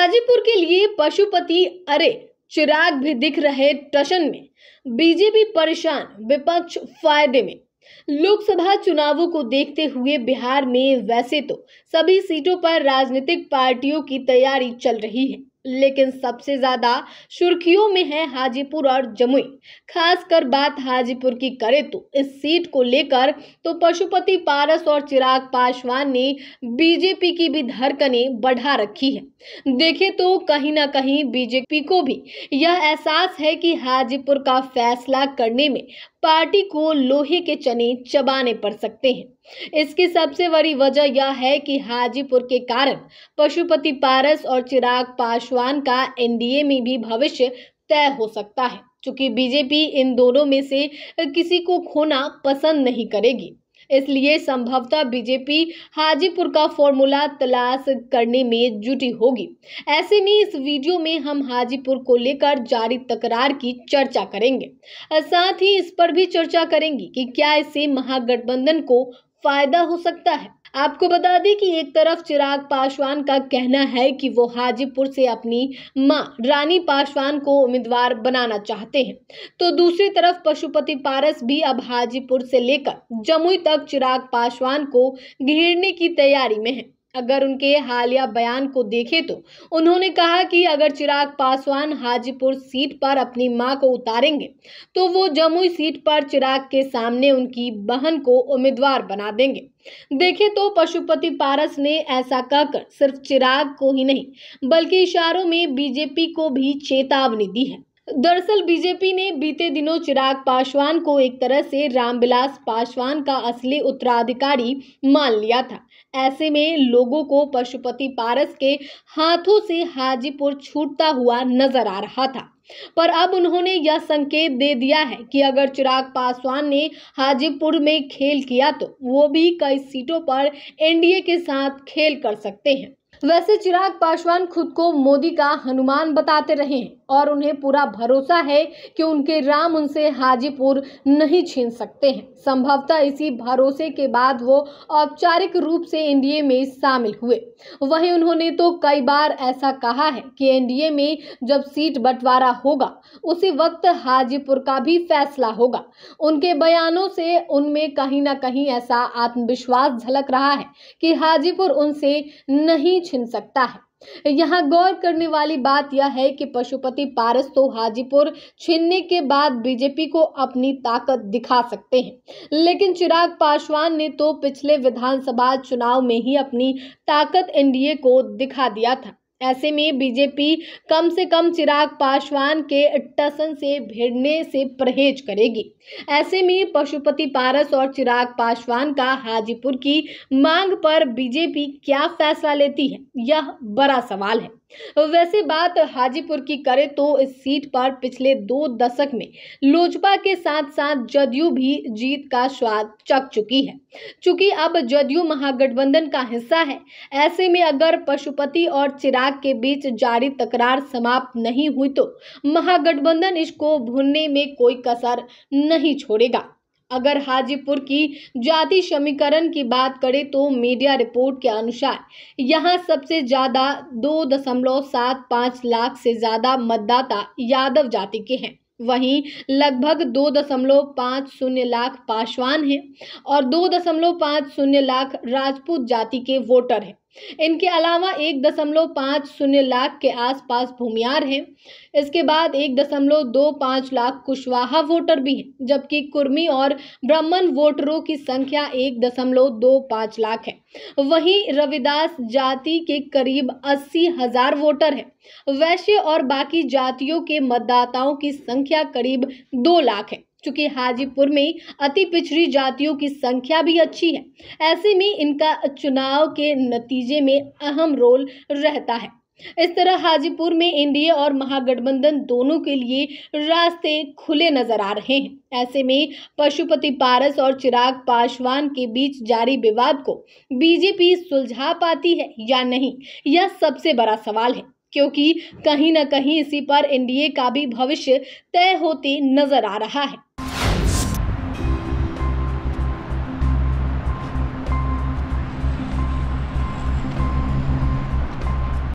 हाजीपुर के लिए पशुपति अरे चिराग भी दिख रहे टशन में बीजेपी परेशान विपक्ष फायदे में लोकसभा चुनावों को देखते हुए बिहार में वैसे तो सभी सीटों पर राजनीतिक पार्टियों की तैयारी चल रही है लेकिन सबसे ज़्यादा सुर्खियों में है हाजीपुर और जमुई खासकर बात हाजीपुर की करें तो इस सीट को लेकर तो पशुपति पारस और चिराग पासवान ने बीजेपी की भी धड़कने बढ़ा रखी है देखे तो कहीं ना कहीं बीजेपी को भी यह एहसास है कि हाजीपुर का फैसला करने में पार्टी को लोहे के चने चबाने पड़ सकते हैं इसकी सबसे बड़ी वजह यह है कि हाजीपुर के कारण पशुपति पारस और चिराग पासवान का एनडीए में भी भविष्य तय हो सकता है चूंकि बीजेपी इन दोनों में से किसी को खोना पसंद नहीं करेगी इसलिए संभवतः बीजेपी हाजीपुर का फॉर्मूला तलाश करने में जुटी होगी ऐसे में इस वीडियो में हम हाजीपुर को लेकर जारी तकरार की चर्चा करेंगे साथ ही इस पर भी चर्चा करेंगे कि क्या इससे महागठबंधन को फायदा हो सकता है आपको बता दें कि एक तरफ चिराग पासवान का कहना है कि वो हाजीपुर से अपनी मां रानी पासवान को उम्मीदवार बनाना चाहते हैं तो दूसरी तरफ पशुपति पारस भी अब हाजीपुर से लेकर जमुई तक चिराग पासवान को घेरने की तैयारी में है अगर उनके हालिया बयान को देखें तो उन्होंने कहा कि अगर चिराग पासवान हाजीपुर सीट पर अपनी मां को उतारेंगे तो वो जमुई सीट पर चिराग के सामने उनकी बहन को उम्मीदवार बना देंगे देखें तो पशुपति पारस ने ऐसा कहकर सिर्फ चिराग को ही नहीं बल्कि इशारों में बीजेपी को भी चेतावनी दी है दरअसल बीजेपी ने बीते दिनों चिराग पासवान को एक तरह से रामविलास पासवान का असली उत्तराधिकारी मान लिया था ऐसे में लोगों को पशुपति पारस के हाथों से हाजीपुर छूटता हुआ नजर आ रहा था पर अब उन्होंने यह संकेत दे दिया है कि अगर चिराग पासवान ने हाजीपुर में खेल किया तो वो भी कई सीटों पर एनडीए के साथ खेल कर सकते हैं वैसे चिराग पासवान खुद को मोदी का हनुमान बताते रहे हैं और उन्हें पूरा भरोसा है कि उनके राम उनसे हाजीपुर नहीं छीन सकते हैं संभवतः इसी भरोसे के बाद वो औपचारिक रूप से एनडीए में शामिल हुए वहीं उन्होंने तो कई बार ऐसा कहा है कि एनडीए में जब सीट बंटवारा होगा उसी वक्त हाजीपुर का भी फैसला होगा उनके बयानों से उनमें कहीं ना कहीं ऐसा आत्मविश्वास झलक रहा है कि हाजीपुर उनसे नहीं छीन सकता है यहाँ गौर करने वाली बात यह है कि पशुपति पारस तो हाजीपुर छीनने के बाद बीजेपी को अपनी ताकत दिखा सकते हैं लेकिन चिराग पासवान ने तो पिछले विधानसभा चुनाव में ही अपनी ताकत एनडीए को दिखा दिया था ऐसे में बीजेपी कम से कम चिराग पासवान के टसन से भिड़ने से परहेज करेगी ऐसे में पशुपति पारस और चिराग पासवान का हाजीपुर की मांग पर बीजेपी क्या फैसला लेती है यह बड़ा सवाल है वैसे बात हाजीपुर की करें तो इस सीट पर पिछले दो दशक में लोजपा के साथ साथ जदयू भी जीत का स्वाद चख चुकी है चूंकि अब जदयू महागठबंधन का हिस्सा है ऐसे में अगर पशुपति और चिराग विभाग के बीच जारी तकरार समाप्त नहीं हुई तो महागठबंधन इसको भुनने में कोई कसर नहीं छोड़ेगा अगर हाजीपुर की जाति समीकरण की बात करें तो मीडिया रिपोर्ट के अनुसार यहां सबसे ज़्यादा दो दशमलव सात पाँच लाख से ज़्यादा मतदाता यादव जाति के हैं वहीं लगभग दो दशमलव पाँच शून्य लाख पासवान हैं और दो दशमलव पाँच शून्य लाख राजपूत जाति के वोटर हैं इनके अलावा एक दशमलव पाँच शून्य लाख के आसपास भूमियार हैं इसके बाद एक दशमलव दो पाँच लाख कुशवाहा वोटर भी हैं जबकि कुर्मी और ब्राह्मण वोटरों की संख्या एक दशमलव दो पाँच लाख है वहीं रविदास जाति के करीब अस्सी हजार वोटर हैं वैश्य और बाकी जातियों के मतदाताओं की संख्या करीब दो लाख है क्योंकि हाजीपुर में अति पिछड़ी जातियों की संख्या भी अच्छी है ऐसे में इनका चुनाव के नतीजे में अहम रोल रहता है इस तरह हाजीपुर में एनडीए और महागठबंधन दोनों के लिए रास्ते खुले नजर आ रहे हैं ऐसे में पशुपति पारस और चिराग पासवान के बीच जारी विवाद को बीजेपी सुलझा पाती है या नहीं यह सबसे बड़ा सवाल है क्योंकि कहीं ना कहीं इसी पर एनडीए का भी भविष्य तय होते नजर आ रहा है